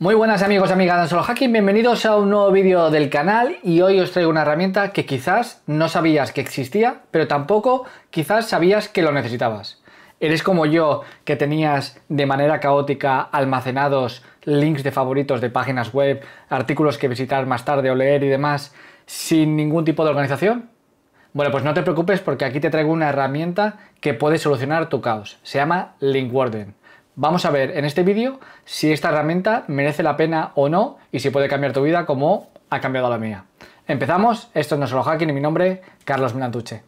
Muy buenas amigos y amigas de Solo Hacking, bienvenidos a un nuevo vídeo del canal y hoy os traigo una herramienta que quizás no sabías que existía, pero tampoco quizás sabías que lo necesitabas. ¿Eres como yo que tenías de manera caótica almacenados links de favoritos de páginas web, artículos que visitar más tarde o leer y demás sin ningún tipo de organización? Bueno, pues no te preocupes porque aquí te traigo una herramienta que puede solucionar tu caos. Se llama Linkwarden. Vamos a ver en este vídeo si esta herramienta merece la pena o no y si puede cambiar tu vida como ha cambiado la mía. Empezamos, esto es Nuestro Hacking y mi nombre, Carlos milantuche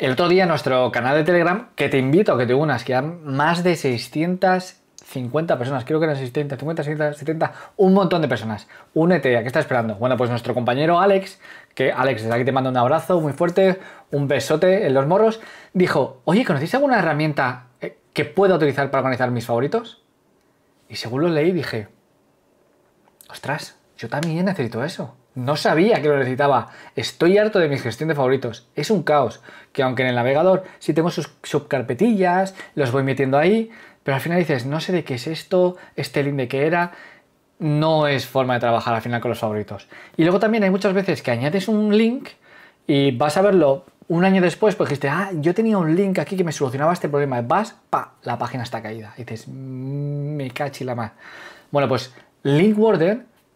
El otro día nuestro canal de Telegram, que te invito a que te unas, que más de 600 50 personas, creo que eran 60, 50, 60, 70, un montón de personas. Únete, ¿a qué está esperando? Bueno, pues nuestro compañero Alex, que Alex, desde aquí te mando un abrazo muy fuerte, un besote en los morros, dijo, oye, ¿conocéis alguna herramienta eh, que pueda utilizar para organizar mis favoritos? Y según lo leí dije, ostras, yo también necesito eso. No sabía que lo necesitaba. Estoy harto de mi gestión de favoritos. Es un caos. Que aunque en el navegador sí tengo sus subcarpetillas, los voy metiendo ahí, pero al final dices, no sé de qué es esto, este link de qué era, no es forma de trabajar al final con los favoritos. Y luego también hay muchas veces que añades un link y vas a verlo un año después, pues dijiste, ah, yo tenía un link aquí que me solucionaba este problema. Vas, pa, la página está caída. Y dices, mm, me cachi la más. Bueno, pues Link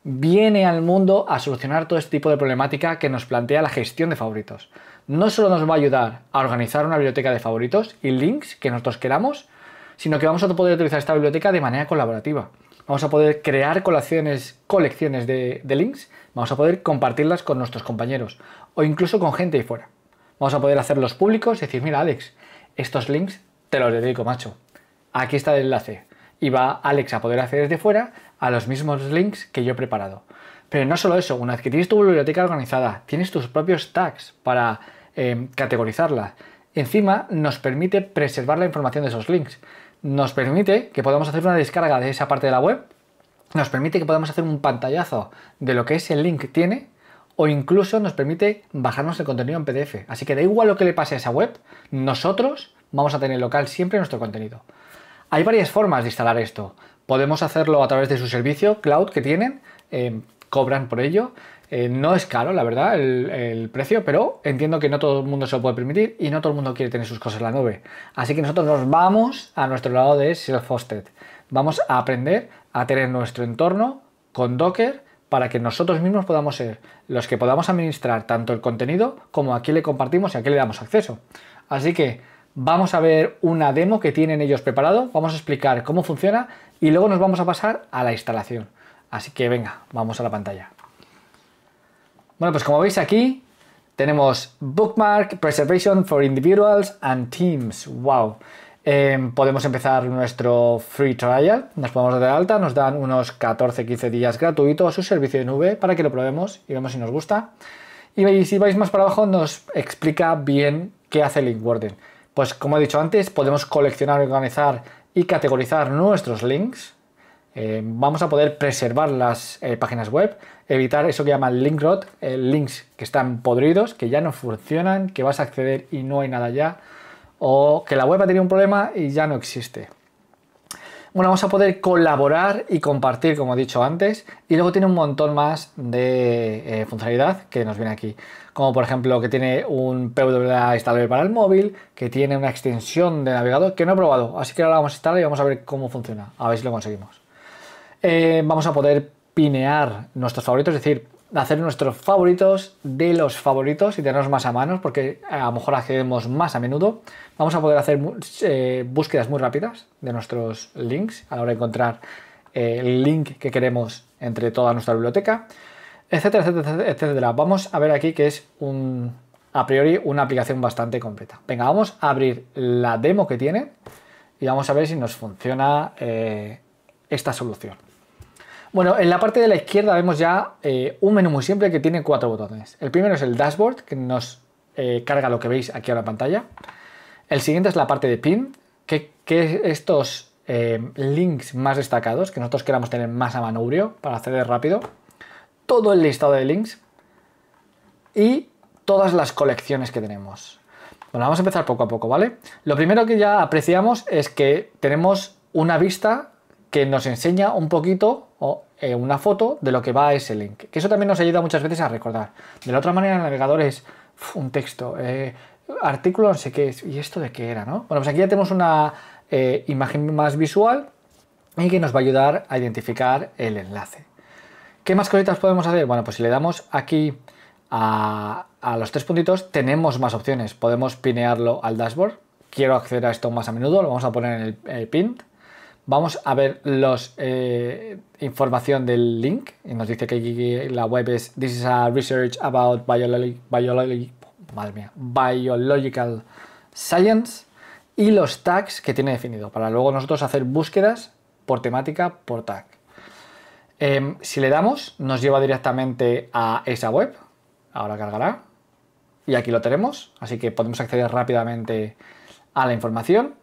viene al mundo a solucionar todo este tipo de problemática que nos plantea la gestión de favoritos. No solo nos va a ayudar a organizar una biblioteca de favoritos y links que nosotros queramos, sino que vamos a poder utilizar esta biblioteca de manera colaborativa. Vamos a poder crear colecciones, colecciones de, links, vamos a poder compartirlas con nuestros compañeros o incluso con gente ahí fuera. Vamos a poder hacerlos públicos y decir, mira Alex, estos links te los dedico, macho. Aquí está el enlace. Y va Alex a poder hacer desde fuera a los mismos links que yo he preparado. Pero no solo eso, una vez que tienes tu biblioteca organizada, tienes tus propios tags para em, categorizarla. Encima nos permite preservar la información de esos links nos permite que podamos hacer una descarga de esa parte de la web, nos permite que podamos hacer un pantallazo de lo que ese link tiene o incluso nos permite bajarnos el contenido en PDF. Así que da igual lo que le pase a esa web, nosotros vamos a tener local siempre nuestro contenido. Hay varias formas de instalar esto. Podemos hacerlo a través de su servicio cloud que tienen, eh, cobran por ello. Eh, no es caro, la verdad, el, precio, pero entiendo que no todo el mundo se lo puede permitir y no todo el mundo quiere tener sus cosas en la nube. Así que nosotros nos vamos a nuestro lado de self-hosted. Vamos a aprender a tener nuestro entorno con Docker para que nosotros mismos podamos ser los que podamos administrar tanto el contenido como a quién le compartimos y a quién le damos acceso. Así que vamos a ver una demo que tienen ellos preparado, vamos a explicar cómo funciona y luego nos vamos a pasar a la instalación. Así que venga, vamos a la pantalla. Bueno, pues como veis aquí tenemos Bookmark Preservation for Individuals and Teams. ¡Wow! Em, podemos empezar nuestro free trial, nos podemos dar de alta, nos dan unos 14-15 días a su servicio de nube para que lo probemos y vemos si nos gusta. Y si vais más para abajo nos explica bien qué hace Linkwarden. Pues como he dicho antes, podemos coleccionar, organizar y categorizar nuestros links eh, vamos a poder preservar las eh, páginas web, evitar eso que llaman link rot, eh, links que están podridos, que ya no funcionan, que vas a acceder y no hay nada ya, o que la web ha tenido un problema y ya no existe. Bueno, vamos a poder colaborar y compartir, como he dicho antes, y luego tiene un montón más de funcionalidad que nos viene aquí, como por ejemplo que tiene un PWA instalable para el móvil, que tiene una extensión de navegador que no he probado, así que ahora vamos a instalar y vamos a ver cómo funciona, a ver si lo conseguimos. Eh, vamos a poder pinear nuestros favoritos, es decir, hacer nuestros favoritos de los favoritos y tenerlos más a manos porque a lo mejor accedemos más a menudo. Vamos a poder hacer eh, búsquedas muy rápidas de nuestros links a la hora de encontrar eh, el link que queremos entre toda nuestra biblioteca, etcétera, etcétera, etcétera. Vamos a ver aquí que es a priori una aplicación bastante completa. Venga, vamos a abrir la demo que tiene y vamos a ver si nos funciona esta solución. Bueno, en la parte de la izquierda vemos ya eh, un menú muy simple que tiene cuatro botones. El primero es el dashboard, que nos eh, carga lo que veis aquí a la pantalla. El siguiente es la parte de pin, que, es estos eh, links más destacados, que nosotros queramos tener más a manubrio para acceder rápido. Todo el listado de links y todas las colecciones que tenemos. Bueno, vamos a empezar poco a poco, ¿vale? Lo primero que ya apreciamos es que tenemos una vista que nos enseña un poquito eh, una foto de lo que va a ese link. Que eso también nos ayuda muchas veces a recordar. De la otra manera, el navegador es un texto, eh, artículo, no sé qué, y esto de qué era, ¿no? Bueno, pues aquí ya tenemos una eh, imagen más visual y que nos va a ayudar a identificar el enlace. ¿Qué más cositas podemos hacer? Bueno, pues si le damos aquí a, a los tres puntitos, tenemos más opciones. Podemos pinearlo al dashboard. Quiero acceder a esto más a menudo, lo vamos a poner en el, el pin Vamos a ver la eh, información del link. Y nos dice que la web es This is a research about biology, biological science y los tags que tiene definido para luego nosotros hacer búsquedas por temática por tag. Em, si le damos, nos lleva directamente a esa web. Ahora cargará. Y aquí lo tenemos, así que podemos acceder rápidamente a la información.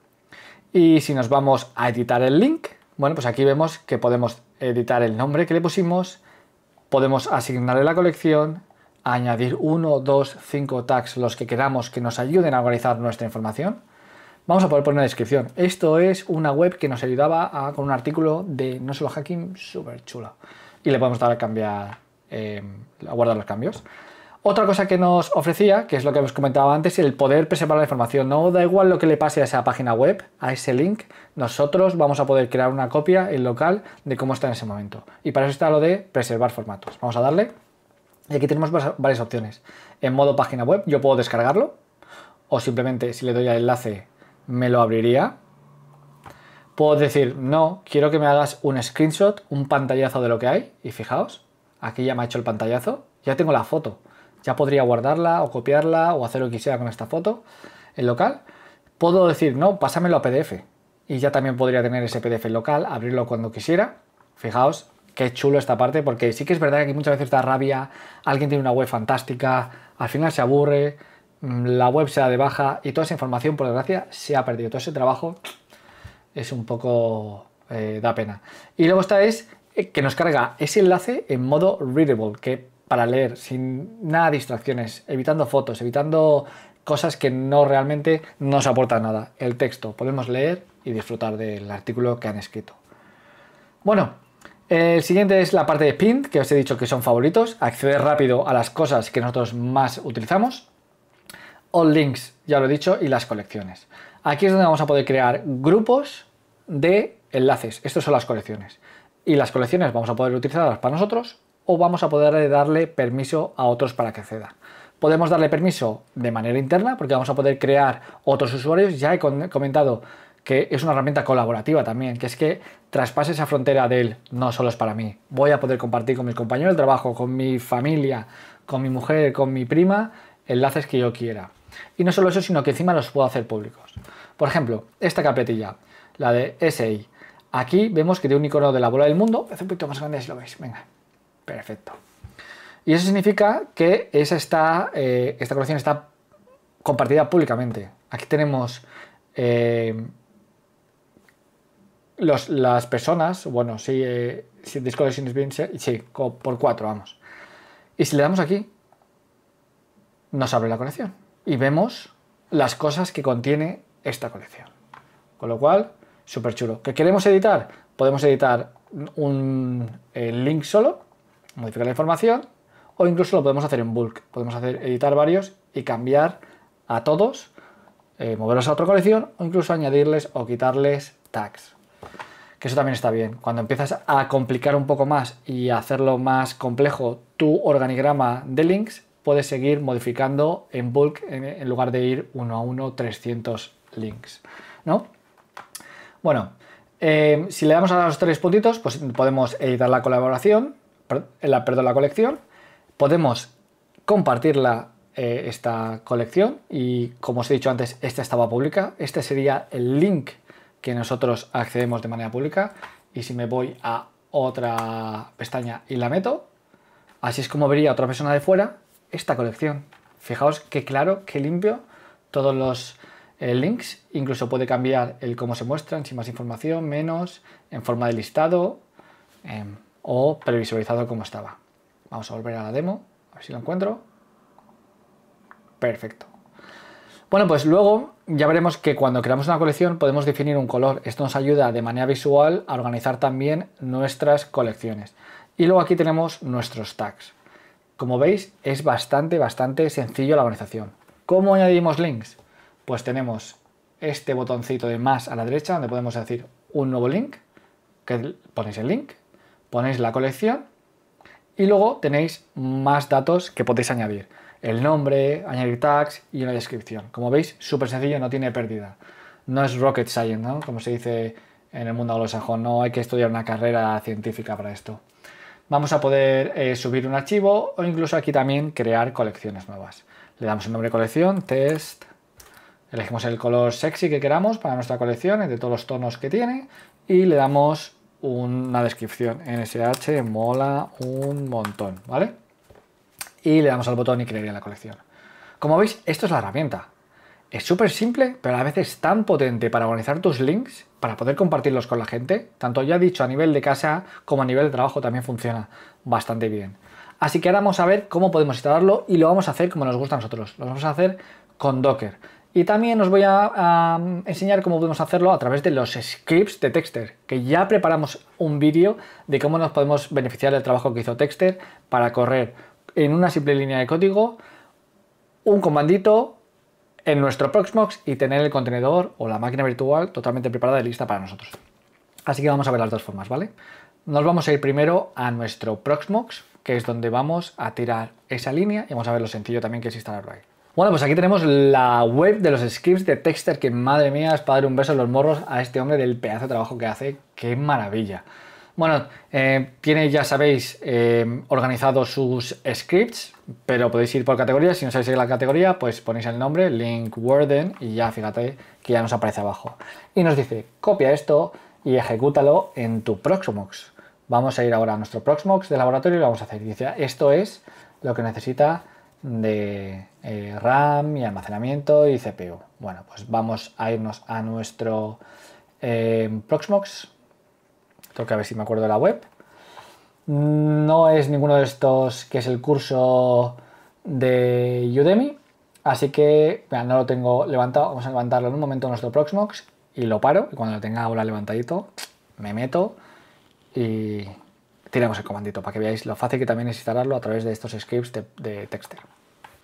Y si nos vamos a editar el link, bueno, pues aquí vemos que podemos editar el nombre que le pusimos, podemos asignarle la colección, añadir 1, 2, 5 tags, los que queramos que nos ayuden a organizar nuestra información. Vamos a poder poner una descripción. Esto es una web que nos ayudaba con un artículo de no solo hacking, súper chulo. Y le podemos dar a cambiar, eh, a guardar los cambios. Otra cosa que nos ofrecía, que es lo que hemos comentado antes, el poder preservar la información. No da igual lo que le pase a esa página web, a ese link, nosotros vamos a poder crear una copia en local de cómo está en ese momento. Y para eso está lo de preservar formatos. Vamos a darle. Y aquí tenemos varias opciones. En modo página web yo puedo descargarlo o simplemente si le doy al enlace me lo abriría. Puedo decir, no, quiero que me hagas un screenshot, un pantallazo de lo que hay. Y fijaos, aquí ya me ha hecho el pantallazo, ya tengo la foto ya podría guardarla o copiarla o hacer lo que quisiera con esta foto en local. Puedo decir, no, pásamelo a PDF. Y ya también podría tener ese PDF local, abrirlo cuando quisiera. Fijaos, qué chulo esta parte, porque sí que es verdad que muchas veces da rabia, alguien tiene una web fantástica, al final se aburre, mm, la web se da de baja y toda esa información, por desgracia, se ha perdido. Todo ese trabajo es un poco... Eh, da pena. Y luego está es eh, que nos carga ese enlace en modo readable, que para leer, sin nada de distracciones, evitando fotos, evitando cosas que no realmente nos aportan nada. El texto, podemos leer y disfrutar del artículo que han escrito. Bueno, el siguiente es la parte de pin que os he dicho que son favoritos, acceder rápido a las cosas que nosotros más utilizamos. All links, ya lo he dicho, y las colecciones. Aquí es donde vamos a poder crear grupos de enlaces. Estas son las colecciones. Y las colecciones vamos a poder utilizarlas para nosotros o vamos a poder darle permiso a otros para que ceda. Podemos darle permiso de manera interna porque vamos a poder crear otros usuarios. Ya he comentado que es una herramienta colaborativa también, que es que traspase esa frontera del no solo es para mí. Voy a poder compartir con mis compañeros de trabajo, con mi familia, con mi mujer, con mi prima, enlaces que yo quiera. Y no solo eso, sino que encima los puedo hacer públicos. Por ejemplo, esta carpetilla, la de SI. Aquí vemos que tiene un icono de la bola del mundo. Es un poquito más grande si lo veis. Venga, Perfecto. Y eso significa que está, eh, esta colección está compartida públicamente. Aquí tenemos eh, las personas, bueno, si, eh, si Disco sí, por cuatro, vamos. Y si le damos aquí, nos abre la colección y vemos las cosas que contiene esta colección. Con lo cual, súper chulo. ¿Qué queremos editar? Podemos editar un eh, link solo modificar la información o incluso lo podemos hacer en bulk. Podemos hacer, editar varios y cambiar a todos, eh, moverlos a otra colección o incluso añadirles o quitarles tags. Que eso también está bien. Cuando empiezas a complicar un poco más y hacerlo más complejo tu organigrama de links, puedes seguir modificando en bulk en, lugar de ir uno a uno 300 links. Bueno, eh, si le damos a los tres puntitos, pues podemos editar la colaboración, la, perdón, la colección, podemos compartirla eh, esta colección y como os he dicho antes, esta estaba pública, este sería el link que nosotros accedemos de manera pública y si me voy a otra pestaña y la meto, así es como vería otra persona de fuera esta colección. Fijaos qué claro, qué limpio todos los eh, links, incluso puede cambiar el cómo se muestran, sin más información, menos, en forma de listado. Em, o previsualizado como estaba. Vamos a volver a la demo, a ver si lo encuentro. Perfecto. Bueno, pues luego ya veremos que cuando creamos una colección podemos definir un color. Esto nos ayuda de manera visual a organizar también nuestras colecciones. Y luego aquí tenemos nuestros tags. Como veis, es bastante, bastante sencillo la organización. ¿Cómo añadimos links? Pues tenemos este botoncito de más a la derecha donde podemos decir un nuevo link, que ponéis el link, ponéis la colección y luego tenéis más datos que podéis añadir. El nombre, añadir tags y una descripción. Como veis, súper sencillo, no tiene pérdida. No es rocket science, ¿no? Como se dice en el mundo anglosajón, no hay que estudiar una carrera científica para esto. Vamos a poder eh, subir un archivo o incluso aquí también crear colecciones nuevas. Le damos el nombre de colección, test, elegimos el color sexy que queramos para nuestra colección, de todos los tonos que tiene, y le damos una descripción NSH, mola un montón, ¿vale? Y le damos al botón y crearía la colección. Como veis, esto es la herramienta. Es súper simple, pero a veces tan potente para organizar tus links, para poder compartirlos con la gente. Tanto ya dicho, a nivel de casa como a nivel de trabajo también funciona bastante bien. Así que ahora vamos a ver cómo podemos instalarlo y lo vamos a hacer como nos gusta a nosotros. Lo vamos a hacer con Docker. Y también os voy a, enseñar cómo podemos hacerlo a través de los scripts de Texter, que ya preparamos un vídeo de cómo nos podemos beneficiar del trabajo que hizo Texter para correr en una simple línea de código un comandito en nuestro Proxmox y tener el contenedor o la máquina virtual totalmente preparada y lista para nosotros. Así que vamos a ver las dos formas, ¿vale? Nos vamos a ir primero a nuestro Proxmox, que es donde vamos a tirar esa línea y vamos a ver lo sencillo también que es instalarlo ahí. Bueno, pues aquí tenemos la web de los scripts de Texter, que madre mía, es para un beso en los morros a este hombre del pedazo de trabajo que hace. ¡Qué maravilla! Bueno, eh, tiene, ya sabéis, eh, organizado sus scripts, pero podéis ir por categoría. Si no sabéis la categoría, pues ponéis el nombre, link warden, y ya fíjate que ya nos aparece abajo. Y nos dice, copia esto y ejecútalo en tu Proxmox. Vamos a ir ahora a nuestro Proxmox de laboratorio y lo vamos a hacer. Dice, ah, esto es lo que necesita de eh, RAM y almacenamiento y CPU. Bueno, pues vamos a irnos a nuestro eh, Proxmox. Tengo que ver si me acuerdo de la web. No es ninguno de estos que es el curso de Udemy. Así que no lo tengo levantado. Vamos a levantarlo en un momento nuestro Proxmox y lo paro. Y cuando lo tenga ahora levantadito, me meto y tiramos el comandito para que veáis lo fácil que también es instalarlo a través de estos scripts de, de Texter.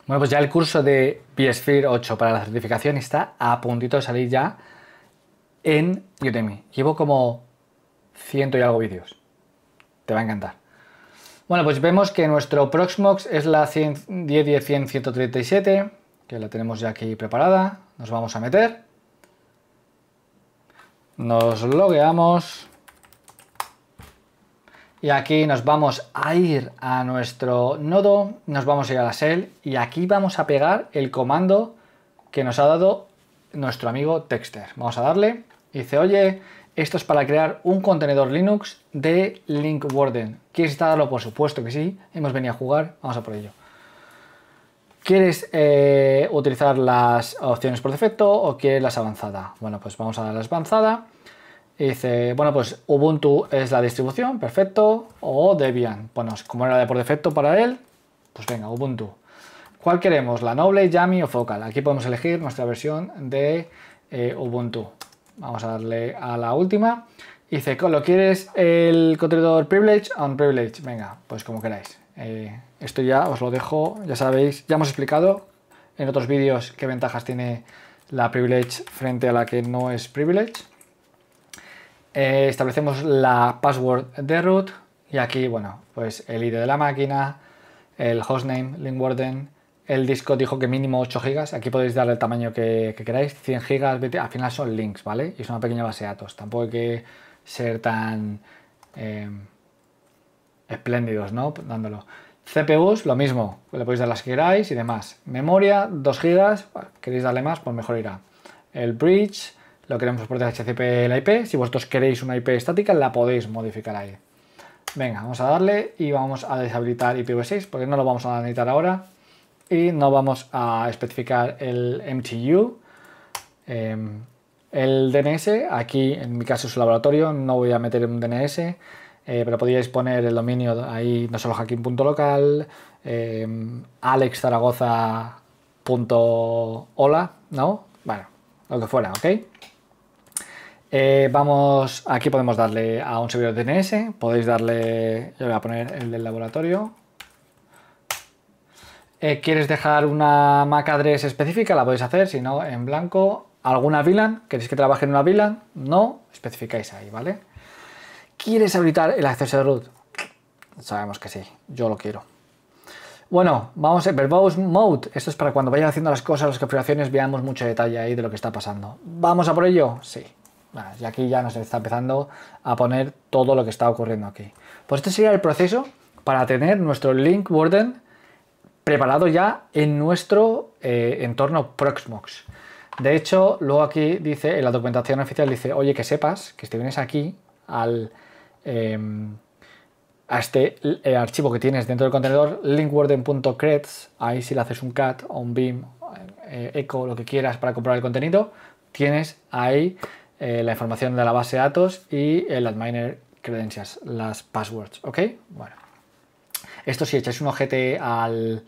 Bueno, pues ya el curso de vSphere 8 para la certificación está a puntito de salir ya en Udemy. Llevo como ciento y algo vídeos. Te va a encantar. Bueno, pues vemos que nuestro Proxmox es la 110 137, que la tenemos ya aquí preparada. Nos vamos a meter. Nos logueamos. Y aquí nos vamos a ir a nuestro nodo, nos vamos a ir a la shell y aquí vamos a pegar el comando que nos ha dado nuestro amigo Texter. Vamos a darle y dice, oye, esto es para crear un contenedor Linux de Link Warden. ¿Quieres instalarlo? Por supuesto que sí. Hemos venido a jugar. Vamos a por ello. ¿Quieres eh, utilizar las opciones por defecto o quieres las avanzadas? Bueno, pues vamos a dar las avanzadas. Y dice, bueno, pues Ubuntu es la distribución, perfecto, o Debian. Bueno, como era de por defecto para él, pues venga, Ubuntu. ¿Cuál queremos? ¿La Noble, Yami o Focal? Aquí podemos elegir nuestra versión de eh, Ubuntu. Vamos a darle a la última. dice, ¿lo quieres el contenedor Privilege o privilege? Venga, pues como queráis. Eh, esto ya os lo dejo, ya sabéis, ya hemos explicado en otros vídeos qué ventajas tiene la Privilege frente a la que no es Privilege. Eh, establecemos la password de root y aquí, bueno, pues el ID de la máquina, el hostname, linkwarden, el disco dijo que mínimo 8 gigas aquí podéis darle el tamaño que, queráis, 100 GB, al final son links, ¿vale? Y es una pequeña base de datos, tampoco hay que ser tan eh, espléndidos, ¿no? Dándolo. CPUs, lo mismo, le podéis dar las que queráis y demás. Memoria, 2 gigas queréis darle más, pues mejor irá. El bridge, lo queremos por DHCP el IP. Si vosotros queréis una IP estática, la podéis modificar ahí. Venga, vamos a darle y vamos a deshabilitar IPv6 porque no lo vamos a necesitar ahora. Y no vamos a especificar el MTU. Em, el DNS, aquí en mi caso es un laboratorio, no voy a meter un DNS, eh, pero podríais poner el dominio ahí, no solo hacking.local, eh, em, alexzaragoza.hola, ¿no? Bueno, lo que fuera, ¿ok? Eh, vamos, aquí podemos darle a un servidor DNS, podéis darle, yo voy a poner el del laboratorio. Eh, ¿Quieres dejar una MAC address específica? La podéis hacer, si no, en blanco. ¿Alguna VLAN? ¿Queréis que trabaje en una VLAN? No, especificáis ahí, ¿vale? ¿Quieres habilitar el acceso de root? Sabemos que sí, yo lo quiero. Bueno, vamos a verbose mode. Esto es para cuando vayan haciendo las cosas, las configuraciones, veamos mucho detalle ahí de lo que está pasando. ¿Vamos a por ello? Sí. Y aquí ya nos está empezando a poner todo lo que está ocurriendo aquí. Pues este sería el proceso para tener nuestro link warden preparado ya en nuestro eh, entorno Proxmox. De hecho, luego aquí dice, en la documentación oficial dice, oye, que sepas que si vienes aquí al, em, a este eh, archivo que tienes dentro del contenedor, linkwarden.creds, ahí si le haces un cat o un beam, eh, echo, lo que quieras para comprar el contenido, tienes ahí eh, la información de la base de datos y el adminer Credencias, las passwords, ¿ok? Bueno, esto si echáis un ojete al,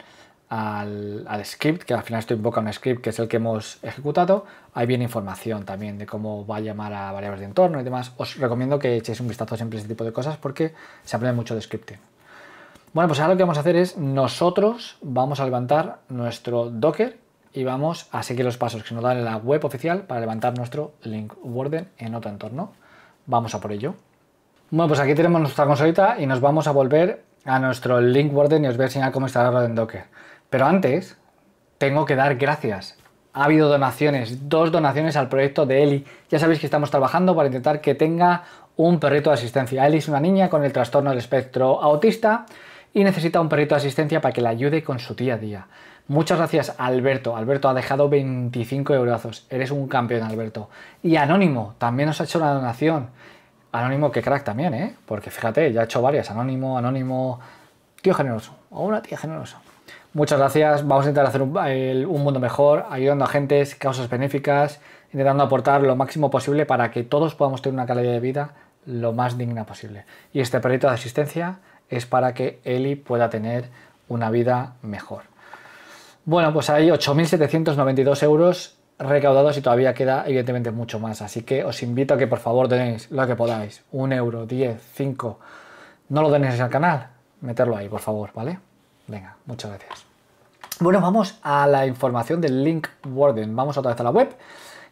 al, al, script, que al final esto invoca un script que es el que hemos ejecutado, hay bien información también de cómo va a llamar a variables de entorno y demás. Os recomiendo que echéis un vistazo siempre a este tipo de cosas porque se aprende mucho de scripting. Bueno, pues ahora lo que vamos a hacer es nosotros vamos a levantar nuestro Docker y vamos a seguir los pasos que nos dan en la web oficial para levantar nuestro link Warden en otro entorno. Vamos a por ello. Bueno, pues aquí tenemos nuestra consolita y nos vamos a volver a nuestro link Warden y os voy a enseñar cómo instalarlo en Docker. Pero antes, tengo que dar gracias. Ha habido donaciones, dos donaciones al proyecto de Eli. Ya sabéis que estamos trabajando para intentar que tenga un perrito de asistencia. Eli es una niña con el trastorno del espectro autista y necesita un perrito de asistencia para que la ayude con su día a día. Muchas gracias, Alberto. Alberto ha dejado 25 euros. Eres un campeón, Alberto. Y Anónimo también nos ha hecho una donación. Anónimo, que crack también, ¿eh? Porque fíjate, ya ha hecho varias. Anónimo, Anónimo. Tío generoso. O una tía generosa. Muchas gracias. Vamos a intentar hacer un, mundo mejor, ayudando a gentes, causas benéficas, intentando aportar lo máximo posible para que todos podamos tener una calidad de vida lo más digna posible. Y este proyecto de asistencia es para que Eli pueda tener una vida mejor. Bueno, pues hay 8.792 euros recaudados y todavía queda evidentemente mucho más. Así que os invito a que por favor tenéis lo que podáis. Un euro, 10, cinco. No lo tenéis al canal. Meterlo ahí, por favor, ¿vale? Venga, muchas gracias. Bueno, vamos a la información del link Warden. Vamos otra vez a la web.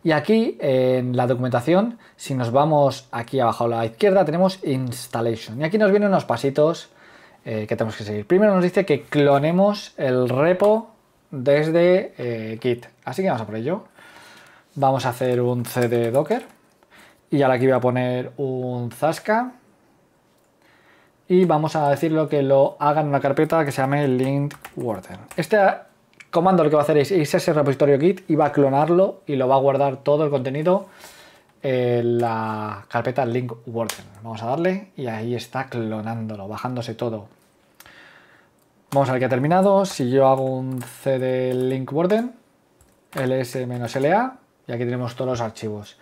Y aquí en la documentación, si nos vamos aquí abajo a la izquierda, tenemos Installation. Y aquí nos vienen unos pasitos eh, que tenemos que seguir. Primero nos dice que clonemos el repo desde eh, Kit, Git. Así que vamos a por ello. Vamos a hacer un cd docker y ahora aquí voy a poner un zasca y vamos a decirlo que lo haga en una carpeta que se llame link warden. Este comando lo que va a hacer es irse a ese repositorio git y va a clonarlo y lo va a guardar todo el contenido en la carpeta link warden. Vamos a darle y ahí está clonándolo, bajándose todo. Vamos a ver que ha terminado. Si yo hago un cd link warden, ls-la, y aquí tenemos todos los archivos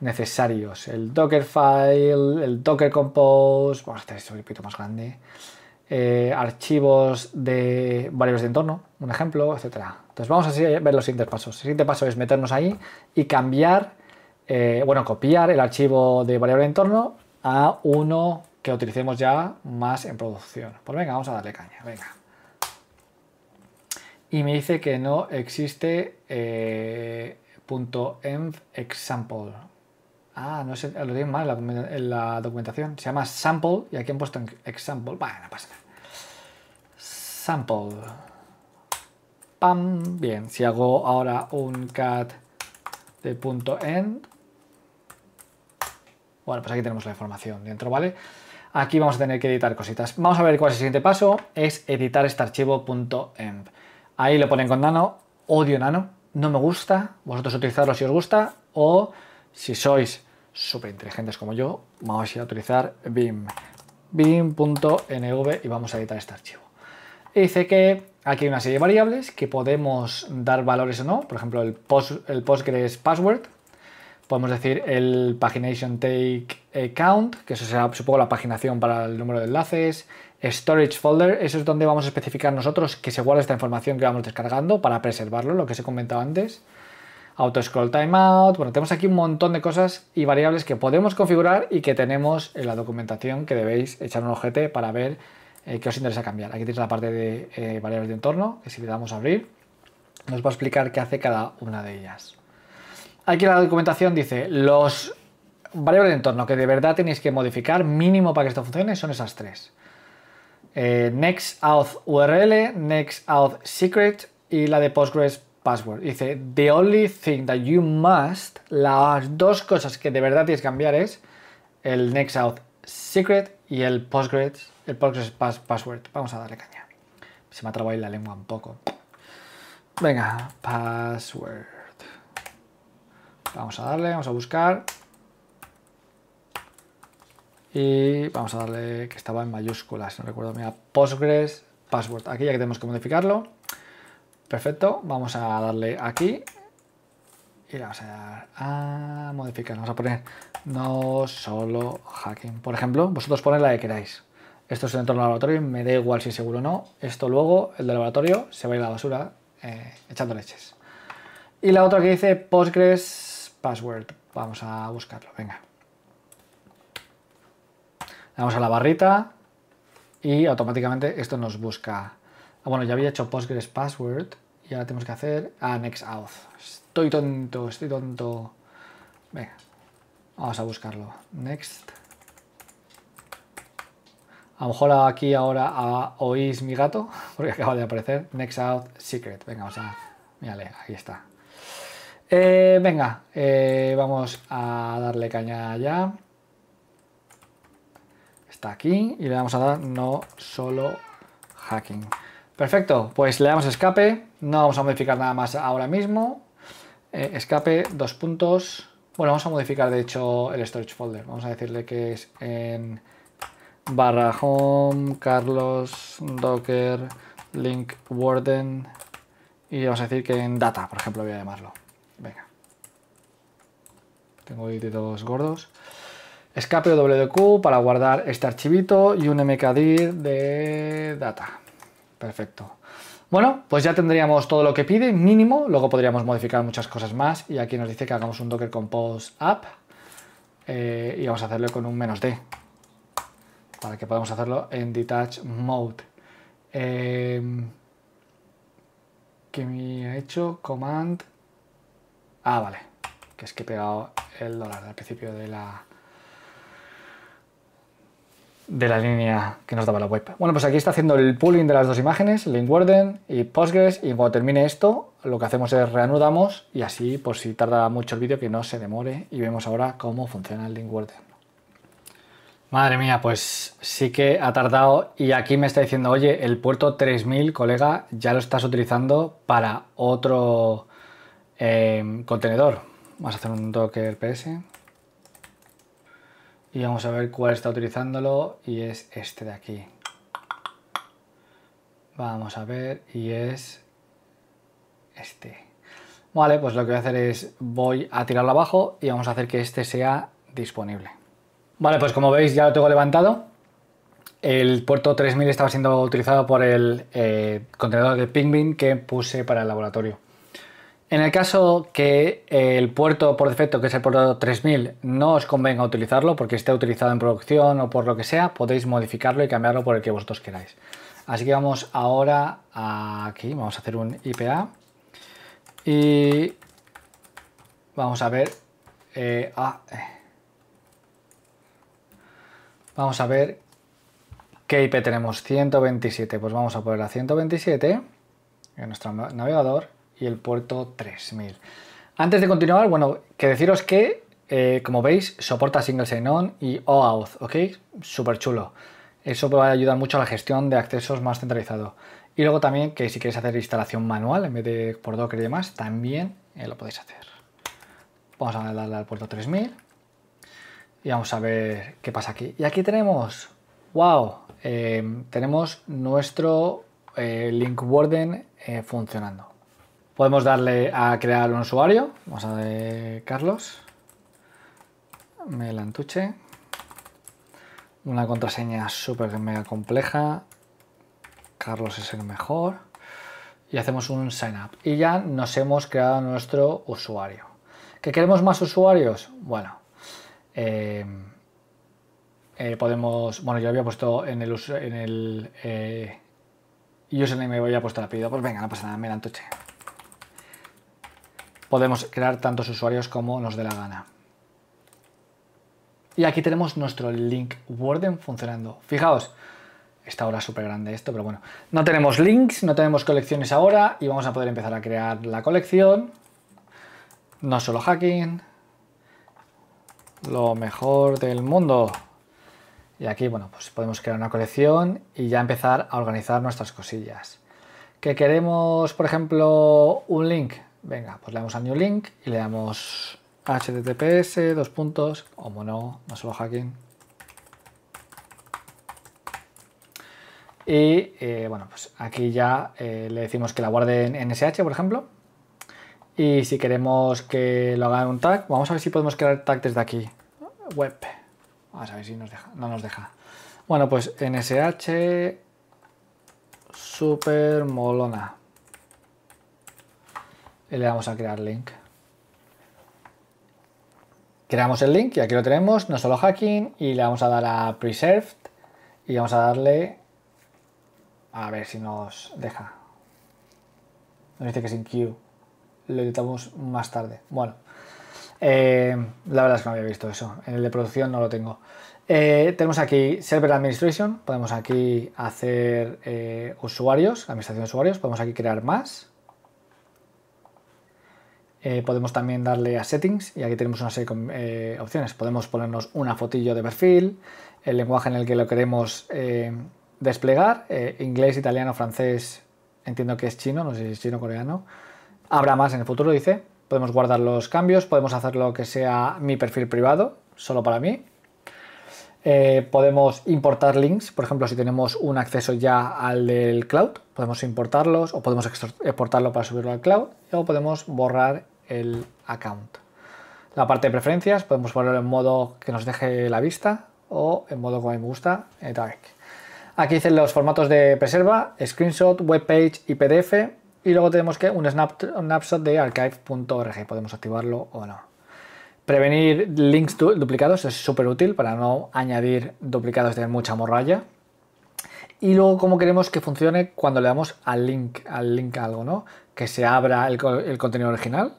necesarios. El Dockerfile, el Docker Compose, vamos a hacer esto un poquito más grande. Eh, archivos de variables de entorno, un ejemplo, etcétera. Entonces vamos a ver los siguientes pasos. El siguiente paso es meternos ahí y cambiar, eh, bueno, copiar el archivo de variable de entorno a uno que utilicemos ya más en producción. Pues venga, vamos a darle caña, venga y me dice que no existe eh, .env example. Ah, no sé, lo digo mal en la documentación. Se llama sample y aquí han puesto example. Bueno, no pasa Sample. Pam. Bien, si hago ahora un cat de punto .env. Bueno, pues aquí tenemos la información dentro, ¿vale? Aquí vamos a tener que editar cositas. Vamos a ver cuál es el siguiente paso. Es editar este archivo .env. Ahí le ponen con nano, odio nano, no me gusta, vosotros utilizarlo si os gusta, o si sois súper inteligentes como yo, vamos a utilizar BIM, BIM.nv y vamos a editar este archivo. Y dice que aquí hay una serie de variables que podemos dar valores o no, por ejemplo el, el Postgres password, podemos decir el pagination take count, que eso será supongo la paginación para el número de enlaces, storage folder, eso es donde vamos a especificar nosotros que se guarda esta información que vamos descargando para preservarlo, lo que os he comentado antes, auto scroll timeout, bueno, tenemos aquí un montón de cosas y variables que podemos configurar y que tenemos en la documentación que debéis echar un ojete para ver eh, qué os interesa cambiar. Aquí tenéis la parte de eh, variables de entorno, que si le damos a abrir, nos va a explicar qué hace cada una de ellas. Aquí la documentación dice, los variables de entorno que de verdad tenéis que modificar mínimo para que esto funcione son esas tres. Eh, next auth URL, y la de Postgres password. Dice, the only thing that you must, las dos cosas que de verdad tienes que cambiar es el next y el Postgres, el Postgres password. Vamos a darle caña. Se me ha trabado ahí la lengua un poco. Venga, password. Vamos a darle, vamos a buscar. Y vamos a darle que estaba en mayúsculas, no recuerdo, mira, Postgres Password. Aquí ya que tenemos que modificarlo. Perfecto, vamos a darle aquí y vamos a dar a modificar. Vamos a poner no solo hacking. Por ejemplo, vosotros poned la que queráis. Esto es el entorno laboratorio laboratorio, me da igual si es seguro o no. Esto luego, el del laboratorio, se va a ir a la basura eh, echando leches. Y la otra que dice Postgres password. Vamos a buscarlo, venga. Damos a la barrita y automáticamente esto nos busca. Ah, bueno, ya había hecho Postgres password y ahora tenemos que hacer next auth. Estoy tonto, estoy tonto. Venga, vamos a buscarlo. Next. A lo mejor aquí ahora ah, oís mi gato, porque acaba de aparecer. Next out secret. Venga, o sea, mírale, ahí está. Eh, venga, eh, vamos a darle caña ya. Está aquí y le vamos a dar no solo hacking. Perfecto, pues le damos escape. No vamos a modificar nada más ahora mismo. Eh, escape, dos puntos. Bueno, vamos a modificar de hecho el storage folder. Vamos a decirle que es en barra home, carlos, docker, link, warden. Y vamos a decir que en data, por ejemplo, voy a llamarlo. Venga. Tengo dos gordos. Escape WQ para guardar este archivito y un mkdir de data. Perfecto. Bueno, pues ya tendríamos todo lo que pide, mínimo. Luego podríamos modificar muchas cosas más. Y aquí nos dice que hagamos un Docker Compose app. Eh, y vamos a hacerlo con un menos D. Para que podamos hacerlo en Detach Mode. Em, ¿Qué me ha hecho? Command Ah, vale, que es que he pegado el dólar al principio de la de la línea que nos daba la web. Bueno, pues aquí está haciendo el pooling de las dos imágenes, LinkWarden y Postgres, y cuando termine esto, lo que hacemos es reanudamos y así, por si tarda mucho el vídeo, que no se demore y vemos ahora cómo funciona el LinkWarden. Madre mía, pues sí que ha tardado y aquí me está diciendo, oye, el puerto 3000, colega, ya lo estás utilizando para otro Em, contenedor. Vamos a hacer un docker ps. Y vamos a ver cuál está utilizándolo y es este de aquí. Vamos a ver y es este. Vale, pues lo que voy a hacer es voy a tirarlo abajo y vamos a hacer que este sea disponible. Vale, pues como veis ya lo tengo levantado. El puerto 3000 estaba siendo utilizado por el eh, contenedor de Pingvin que puse para el laboratorio. En el caso que eh, el puerto por defecto, que es el puerto 3000, no os convenga utilizarlo porque esté utilizado en producción o por lo que sea, podéis modificarlo y cambiarlo por el que vosotros queráis. Así que vamos ahora aquí, vamos a hacer un IPA y vamos a ver... Eh, ah, eh. Vamos a ver qué IP tenemos. 127, pues vamos a poner a 127 en nuestro navegador y el puerto 3000. Antes de continuar, bueno, que deciros que, eh, como veis, soporta single sign-on y OAuth, ¿ok? Súper chulo. Eso va a ayudar mucho a la gestión de accesos más centralizado. Y luego también que si queréis hacer instalación manual en vez de por Docker y demás, también eh, lo podéis hacer. Vamos a darle al puerto 3000 y vamos a ver qué pasa aquí. Y aquí tenemos, wow, eh, tenemos nuestro link warden funcionando. Podemos darle a crear un usuario. Vamos a de Carlos. Melantuche. Una contraseña súper mega compleja. Carlos es el mejor. Y hacemos un sign up. Y ya nos hemos creado nuestro usuario. ¿Que queremos más usuarios? Bueno. Eh, eh, podemos. Bueno, yo había puesto en el. En el eh, username me voy a puesto el apellido. Pues venga, no pasa nada, Melantuche podemos crear tantos usuarios como nos dé la gana. Y aquí tenemos nuestro link Warden funcionando. Fijaos, está ahora súper grande esto, pero bueno. No tenemos links, no tenemos colecciones ahora y vamos a poder empezar a crear la colección. No solo hacking. Lo mejor del mundo. Y aquí, bueno, pues podemos crear una colección y ya empezar a organizar nuestras cosillas. Que queremos, por ejemplo, un link Venga, pues le damos a New Link y le damos https, dos puntos, como no, no solo hacking. Y eh, bueno, pues aquí ya eh, le decimos que la guarde en NSH, por ejemplo. Y si queremos que lo en un tag, vamos a ver si podemos crear tag desde aquí. Web. a ver si nos deja. No nos deja. Bueno, pues NSH super molona. Eh, le damos a crear link. Creamos el link y aquí lo tenemos, no solo hacking, y le vamos a dar a preserved y vamos a darle a ver si nos deja. Nos dice que sin queue. Lo editamos más tarde. Bueno, eh, la verdad es que no había visto eso. En el de producción no lo tengo. Eh, tenemos aquí Server Administration. Podemos aquí hacer usuarios, administración de usuarios. Podemos aquí crear más. Eh, podemos también darle a settings y aquí tenemos una serie de eh, opciones. Podemos ponernos una fotillo de perfil, el lenguaje en el que lo queremos eh, desplegar, inglés, italiano, francés, entiendo que es chino, no sé si es chino coreano. Habrá más en el futuro, dice. Podemos guardar los cambios, podemos hacer lo que sea mi perfil privado, solo para mí. podemos importar links, por ejemplo, si tenemos un acceso ya al del cloud, podemos importarlos o podemos exportarlo para subirlo al cloud. o podemos borrar el account. La parte de preferencias podemos ponerlo en modo que nos deje la vista o en modo como me gusta, eh, Aquí dicen los formatos de preserva, screenshot, webpage y PDF y luego tenemos que un snapshot de archive.org, podemos activarlo o no. Prevenir links duplicados es súper útil para no añadir duplicados de mucha morralla. Y luego cómo queremos que funcione cuando le damos al link, al link a algo, ¿no? Que se abra el contenido original,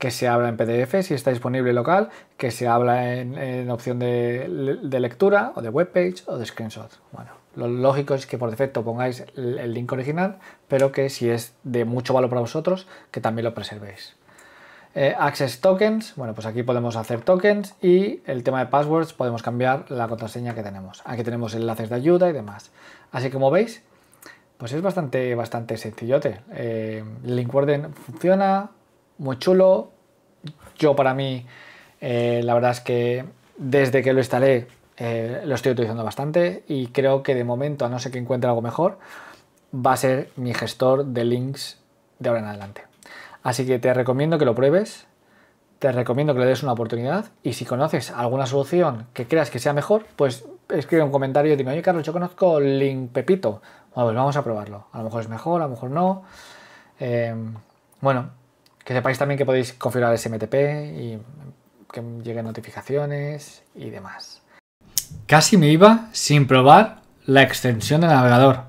que se habla en PDF si está disponible local, que se habla en, opción de, lectura o de webpage o de screenshot. Bueno, lo lógico es que por defecto pongáis el, link original, pero que si es de mucho valor para vosotros, que también lo preservéis. Eh, access tokens, bueno, pues aquí podemos hacer tokens y el tema de passwords podemos cambiar la contraseña que tenemos. Aquí tenemos enlaces de ayuda y demás. Así que como veis, pues es bastante, bastante sencillote. Eh, link orden funciona, muy chulo. Yo para mí, eh, la verdad es que desde que lo instalé, eh, lo estoy utilizando bastante y creo que de momento, a no ser que encuentre algo mejor, va a ser mi gestor de links de ahora en adelante. Así que te recomiendo que lo pruebes, te recomiendo que le des una oportunidad y si conoces alguna solución que creas que sea mejor, pues escribe un comentario y dime, oye Carlos, yo conozco Link Pepito. Bueno, pues vamos a probarlo. A lo mejor es mejor, a lo mejor no. Em, bueno, que sepáis también que podéis configurar SMTP y que lleguen notificaciones y demás. Casi me iba sin probar la extensión del navegador.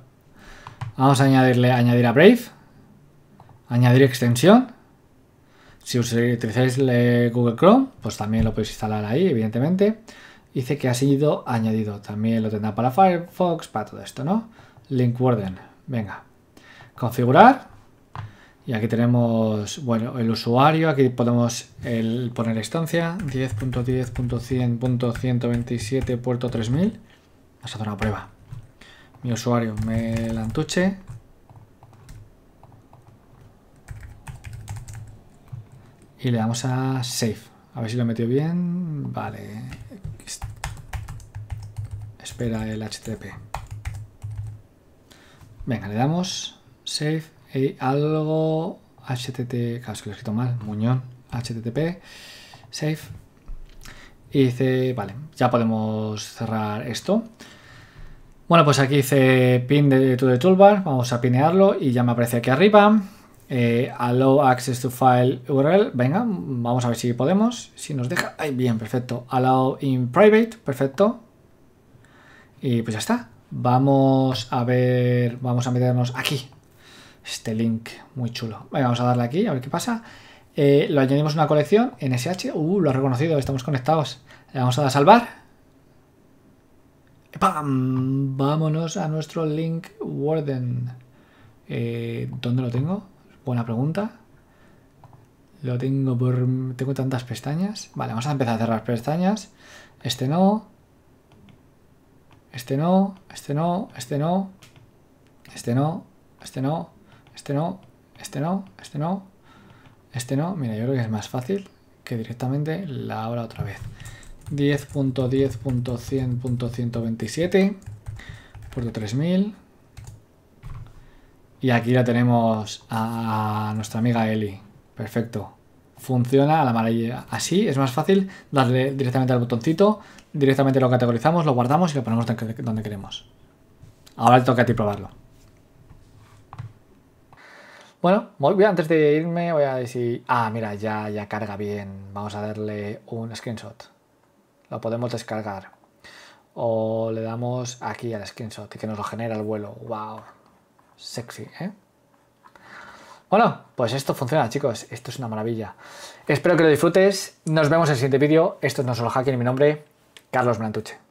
Vamos a añadirle añadir a Brave, añadir extensión. Si utilizáis Google Chrome, pues también lo podéis instalar ahí, evidentemente. Dice que ha sido añadido. También lo tendrá para Firefox, para todo esto, ¿no? Link Warden. Venga. Configurar. Y aquí tenemos, bueno, el usuario, aquí podemos el poner estancia, 10.10.100.127, puerto 3000. Vamos a hacer una prueba. Mi usuario, me antuche. Y le damos a Save. A ver si lo he metido bien. Vale. Espera el HTTP. Venga, le damos Save eh, algo http, claro, que lo he escrito mal, muñón, http, save. Y dice, vale, ya podemos cerrar esto. Bueno, pues aquí dice pin de to the toolbar, vamos a pinearlo y ya me aparece aquí arriba. Eh, allow access to file URL, venga, vamos a ver si podemos, si nos deja, ahí bien, perfecto, allow in private, perfecto, y pues ya está, vamos a ver, vamos a meternos aquí, este link muy chulo. vamos a darle aquí, a ver qué pasa. Eh, lo añadimos a una colección, NSH, uh, lo ha reconocido, estamos conectados. Le vamos a dar a salvar. ¡Pam! Vámonos a nuestro link Warden. Eh, ¿Dónde lo tengo? Buena pregunta. Lo tengo por... Tengo tantas pestañas. Vale, vamos a empezar a cerrar pestañas. Este no. Este no. Este no. Este no. Este no. Este no. Este no, este no, este no, este no. Mira, yo creo que es más fácil que directamente la abra otra vez. 10.10.100.127, puerto 3000. Y aquí la tenemos a nuestra amiga Eli. Perfecto. Funciona a la maravilla. Así es más fácil darle directamente al botoncito, directamente lo categorizamos, lo guardamos y lo ponemos donde queremos. Ahora te toca a ti probarlo. Bueno, voy antes de irme voy a decir... Ah, mira, ya, ya carga bien. Vamos a darle un screenshot. Lo podemos descargar. O le damos aquí al screenshot y que nos lo genera el vuelo. ¡Wow! Sexy, ¿eh? Bueno, pues esto funciona, chicos. Esto es una maravilla. Espero que lo disfrutes. Nos vemos en el siguiente vídeo. Esto es No Solo Hacking. Mi nombre, Carlos Brantuche.